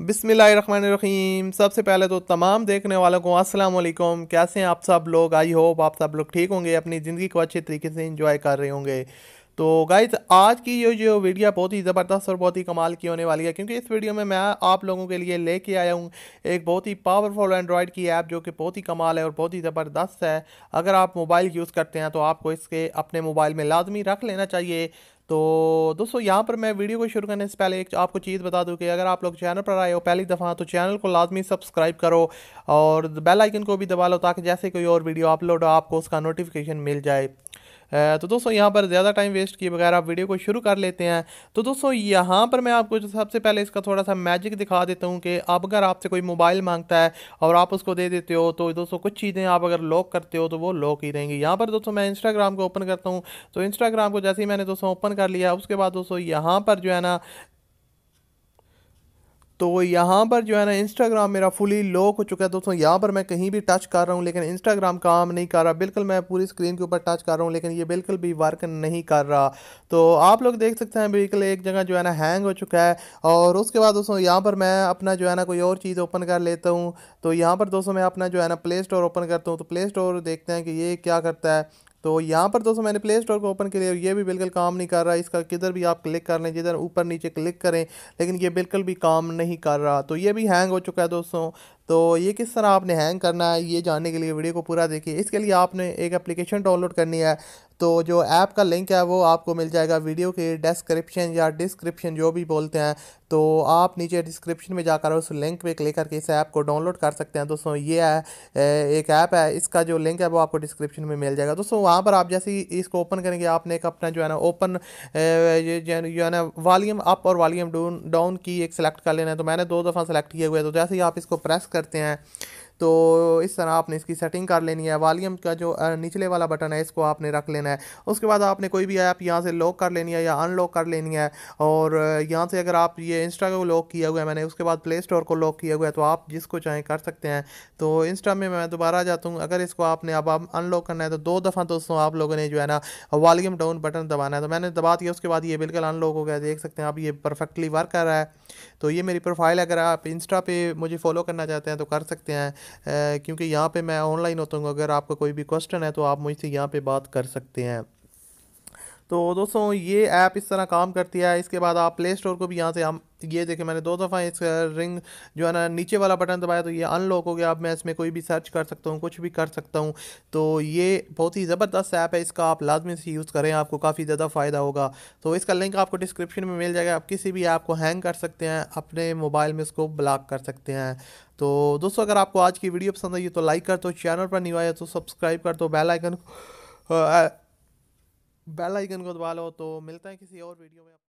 बिसमीम सबसे पहले तो तमाम देखने वालों को अस्सलाम वालेकुम कैसे हैं आप सब लोग आई होप आप सब लोग ठीक होंगे अपनी ज़िंदगी को अच्छे तरीके से इंजॉय कर रहे होंगे तो गाइज आज की ये जो वीडियो बहुत ही ज़बरदस्त और बहुत ही कमाल की होने वाली है क्योंकि इस वीडियो में मैं आप लोगों के लिए लेके आया हूँ एक बहुत ही पावरफुल एंड्रॉयड की ऐप जो कि बहुत ही कमाल है और बहुत ही ज़बरदस्त है अगर आप मोबाइल यूज़ करते हैं तो आपको इसके अपने मोबाइल में लाजमी रख लेना चाहिए तो दोस्तों यहाँ पर मैं वीडियो को शुरू करने से पहले एक आपको चीज़ बता दूँ कि अगर आप लोग चैनल पर आए हो पहली दफ़ा तो चैनल को लाजमी सब्सक्राइब करो और बेल आइकन को भी दबा लो ताकि जैसे कोई और वीडियो अपलोड हो आपको उसका नोटिफिकेशन मिल जाए तो दोस्तों यहाँ पर ज़्यादा टाइम वेस्ट किए बगैर आप वीडियो को शुरू कर लेते हैं तो दोस्तों यहाँ पर मैं आपको सबसे पहले इसका थोड़ा सा मैजिक दिखा देता हूँ कि अब अगर आपसे कोई मोबाइल मांगता है और आप उसको दे देते हो तो दोस्तों कुछ चीज़ें आप अगर लॉक करते हो तो वो लॉक ही रहेंगी यहाँ पर दोस्तों मैं इंस्टाग्राम को ओपन करता हूँ तो इंस्टाग्राम को जैसे ही मैंने दोस्तों ओपन कर लिया उसके बाद दोस्तों यहाँ पर जो है ना तो यहाँ पर जो है ना इंस्टाग्राम मेरा फुली लॉक हो चुका है दोस्तों यहाँ पर मैं कहीं भी टच कर रहा हूँ लेकिन इंस्टाग्राम काम नहीं कर रहा बिल्कुल मैं पूरी स्क्रीन के ऊपर टच कर रहा हूँ लेकिन ये बिल्कुल भी वर्क नहीं कर रहा तो आप लोग देख सकते हैं बिल्कुल एक जगह जो है ना हैंग हो चुका है और उसके बाद दोस्तों यहाँ पर मैं अपना जो है ना कोई और चीज़ ओपन कर लेता हूँ तो यहाँ पर दोस्तों मैं अपना जो है ना प्ले स्टोर ओपन करता हूँ तो प्ले स्टोर देखते हैं कि ये क्या करता है तो यहाँ पर दोस्तों मैंने प्ले स्टोर को ओपन किया ये भी बिल्कुल काम नहीं कर रहा इसका किधर भी आप क्लिक कर लें जिधर ऊपर नीचे क्लिक करें लेकिन ये बिल्कुल भी काम नहीं कर रहा तो ये भी हैंग हो चुका है दोस्तों तो ये किस तरह आपने हैंग करना है ये जानने के लिए वीडियो को पूरा देखिए इसके लिए आपने एक एप्लीकेशन डाउनलोड करनी है तो जो ऐप का लिंक है वो आपको मिल जाएगा वीडियो के डिस्क्रिप्शन या डिस्क्रिप्शन जो भी बोलते हैं तो आप नीचे डिस्क्रिप्शन में जाकर उस लिंक पे क्लिक करके इस ऐप को डाउनलोड कर सकते हैं दोस्तों ये है एक ऐप है इसका जो लिंक है वो आपको डिस्क्रिप्शन में मिल जाएगा दोस्तों वहाँ पर आप जैसे ही इसको ओपन करेंगे आपने एक अपना जो है ना ओपन ये जो है ना वॉलीम अप और वॉलीम डाउन की एक सेलेक्ट कर लेना है तो मैंने दो दफ़ा सेलेक्ट किए हुआ है तो जैसे ही आप इसको प्रेस करते हैं तो इस तरह आपने इसकी सेटिंग कर लेनी है वॉल्यूम का जो निचले वाला बटन है इसको आपने रख लेना है उसके बाद आपने कोई भी ऐप यहाँ से लॉक कर लेनी है या अनलॉक कर लेनी है और यहाँ से अगर आप ये इंस्टा को लॉक किया हुआ है मैंने उसके बाद प्ले स्टोर को लॉक किया हुआ है तो आप जिसको चाहें कर सकते हैं तो इंस्टा में मैं दोबारा जाता हूँ अगर इसको आपने अब आप अनलॉक करना है तो दो दफ़ा दोस्तों आप लोगों ने जो है ना वॉल्यूम डाउन बटन दबाना है तो मैंने दबा दिया उसके बाद ये बिल्कुल अनलॉक हो गया देख सकते हैं आप ये परफेक्टली वर्क कर रहा है तो ये मेरी प्रोफाइल अगर आप इंस्टा पर मुझे फॉलो करना चाहते हैं तो कर सकते हैं क्योंकि यहाँ पे मैं ऑनलाइन होता हूँ अगर आपका कोई भी क्वेश्चन है तो आप मुझसे यहाँ पे बात कर सकते हैं तो दोस्तों ये ऐप इस तरह काम करती है इसके बाद आप प्ले स्टोर को भी यहाँ से हम ये देखें मैंने दो दफ़ा इस रिंग जो है ना नीचे वाला बटन दबाया तो ये अनलॉक हो गया अब मैं इसमें कोई भी सर्च कर सकता हूँ कुछ भी कर सकता हूँ तो ये बहुत ही ज़बरदस्त ऐप है इसका आप लाजमी से यूज़ करें आपको काफ़ी ज़्यादा फ़ायदा होगा तो इसका लिंक आपको डिस्क्रिप्शन में मिल जाएगा आप किसी भी ऐप को हैंग कर सकते हैं अपने मोबाइल में इसको ब्लॉक कर सकते हैं तो दोस्तों अगर आपको आज की वीडियो पसंद आई तो लाइक कर दो चैनल पर नहीं आया तो सब्सक्राइब कर दो बेलाइकन बेल आइकन को दबा लो तो मिलता है किसी और वीडियो में